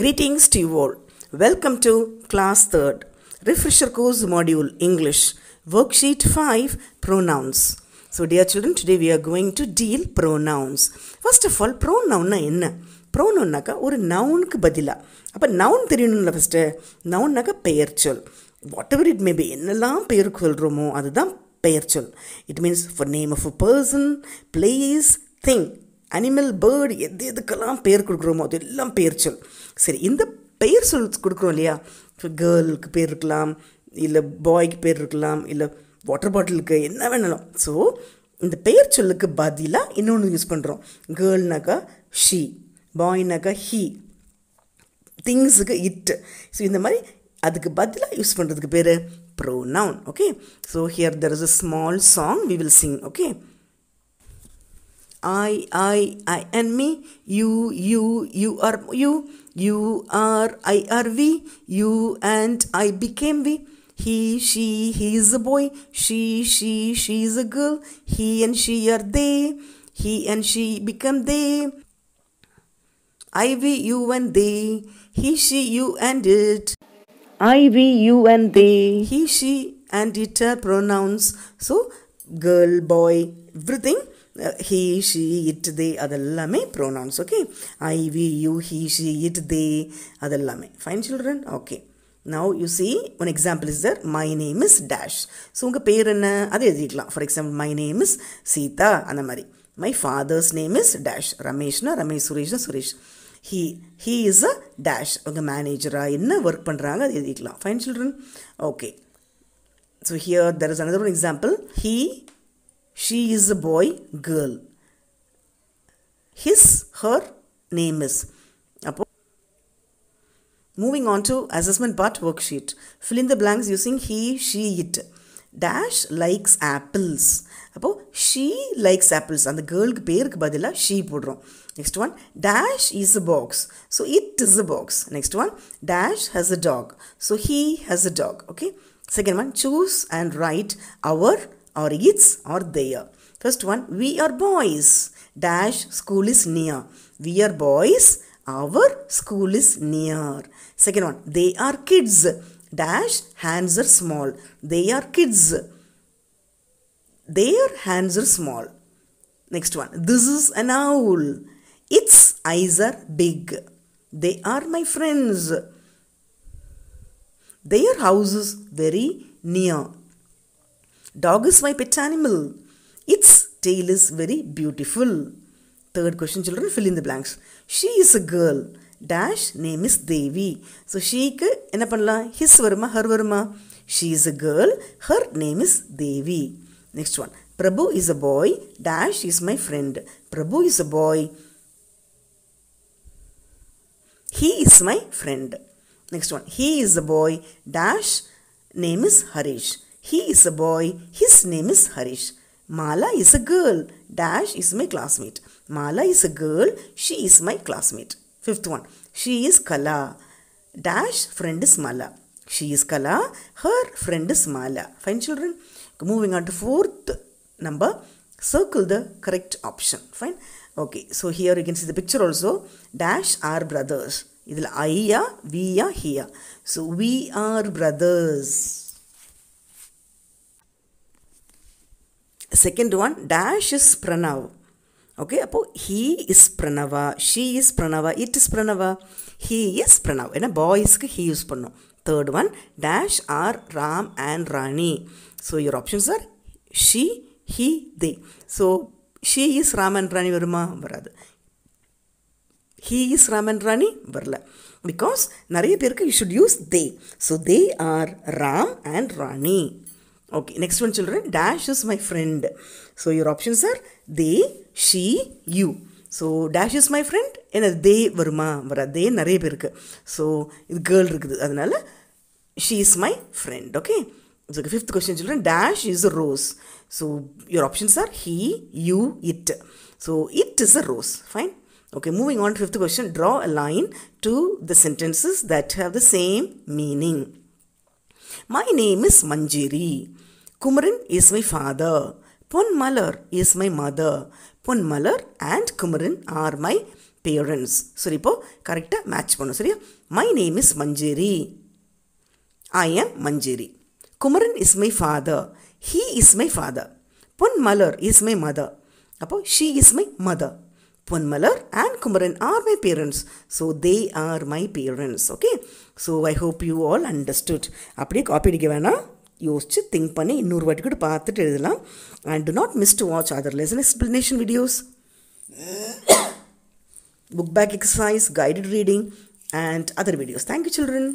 Greetings to you all. Welcome to Class 3rd, Refresher Course Module English, Worksheet 5 Pronouns. So, dear children, today we are going to deal pronouns. First of all, pronoun என்ன ப்ரோனோன்னாக்கா ஒரு நவுனுக்கு பதிலாக அப்போ noun தெரியணும்ல first நவுன்னாக்கா பெயர் சொல் what ever it maybe என்னெல்லாம் பெயருக்கு சொல்கிறோமோ அதுதான் பெயர் சொல் it means for name of a person place thing animal bird எது எதுக்கெல்லாம் பெயர் கொடுக்குறோமோ அது எல்லாம் பெயர் சொல் சரி இந்த பெயர் சொல் கொடுக்குறோம் இல்லையா கேர்ளுக்கு பேர் இருக்கலாம் இல்லை பாய்க்கு பேர் இருக்கலாம் இல்லை வாட்டர் பாட்டிலுக்கு என்ன வேணாலும் ஸோ இந்த பெயர் சொல்லுக்கு பதிலாக இன்னொன்று யூஸ் பண்ணுறோம் கேர்ள்னாக்கா ஷி பாய்னாக்கா ஹி திங்ஸுக்கு இட் ஸோ இந்த மாதிரி அதுக்கு பதிலாக யூஸ் பண்ணுறதுக்கு பேர் pronoun okay so here there is a small song we will sing okay I, I, I and me, you, you, you are you, you are, I are we, you and I became we. He, she, he is a boy, she, she, she is a girl, he and she are they, he and she become they. I, we, you and they, he, she, you and it. I, we, you and they, he, she and it are pronouns. So, girl, boy, everything he she it they அதெல்லாமே pronouns okay I we you he she it they அதெல்லாமே fine children okay now you see one example is there my name is dash so உங்கள் பேர் என்ன அதை எழுதிக்கலாம் for example my name is Sita அந்த மாதிரி my father's name is dash ரமேஷ்னா ரமேஷ் சுரேஷ்னா Suresh he he is a dash உங்கள் மேனேஜராக என்ன ஒர்க் பண்ணுறாங்க அதை எழுதிக்கலாம் fine children okay so here there is another one example he she is a boy girl his her name is moving on to assessment but worksheet fill in the blanks using he she it dash likes apples she likes apples அந்த கேர்ளுக்கு பேருக்கு பதிலாக she போடுறோம் next Next one. Dash is a box. So it is a box. Next one. Dash has a dog. So he has a dog. Okay. Second one. Choose and write our or its or there. First one, we are boys. Dash, school is near. We are boys. Our school is near. Second one, they are kids. Dash, hands are small. They are kids. Their hands are small. Next one, this is an owl. Its eyes are big. They are my friends. Their house is very near. Dog is my pet animal. Its tail is very beautiful. Third question, children, fill in the blanks. She is a girl. Dash, name is Devi. So, sheக்கு என்ன his verma, her verma. She is a girl. Her name is Devi. Next one. Prabhu is a boy. Dash is my friend. Prabhu is a boy. He is my friend. Next one. He is a boy. Dash. Name is Harish. He is a boy. His name is Harish. Mala is a girl. Dash is my classmate. Mala is a girl. She is my classmate. Fifth one. She is Kala. Dash friend is Mala. She is Kala. Her friend is Mala. Fine children. Moving on to fourth number. Circle the correct option. Fine. Okay. So here you can see the picture also. Dash are brothers. இதில் we are here. So we are brothers. Second one dash is Pranav okay அப்போது he is பிரணவா she is பிரணவா it is பிரணவா he is Pranav ஏன்னா பாய்ஸ்க்கு he use பண்ணும் third one dash are Ram and Rani so your options are she he they so she is Ram and Rani வருமா வராது he is Ram and Rani வரல பிகாஸ் நிறைய பேருக்கு you should use they so they are Ram and Rani okay next one children, dash is my friend. So your options are they she you so dash is my friend என்ன they வருமா வர தே நிறைய பேர் இருக்குது so இது girl இருக்குது அதனால she is my friend okay so fifth question சொல்கிறேன் dash is a rose so your options are he you it so it is a rose fine okay moving on fifth question draw a line to the sentences that have the same meaning my name is Manjeri Kumaran is my father Ponmalar is my mother Ponmalar and Kumaran are my parents சரி இப்போ கரெக்டாக match பண்ணும் சரியா my name is Manjeri I am Manjeri Kumaran is my father he is my father Ponmalar is my mother அப்போ she is my mother Ponmalar and Kumaran are my parents. So they are my parents. Okay. So I hope you all understood. அப்படியே copy அடிக்க வேணாம் யோசிச்சு think பண்ணி இன்னொரு வாட்டி கூட பார்த்துட்டு எழுதலாம் and do not miss to watch other lesson explanation videos book back exercise guided reading and other videos thank you children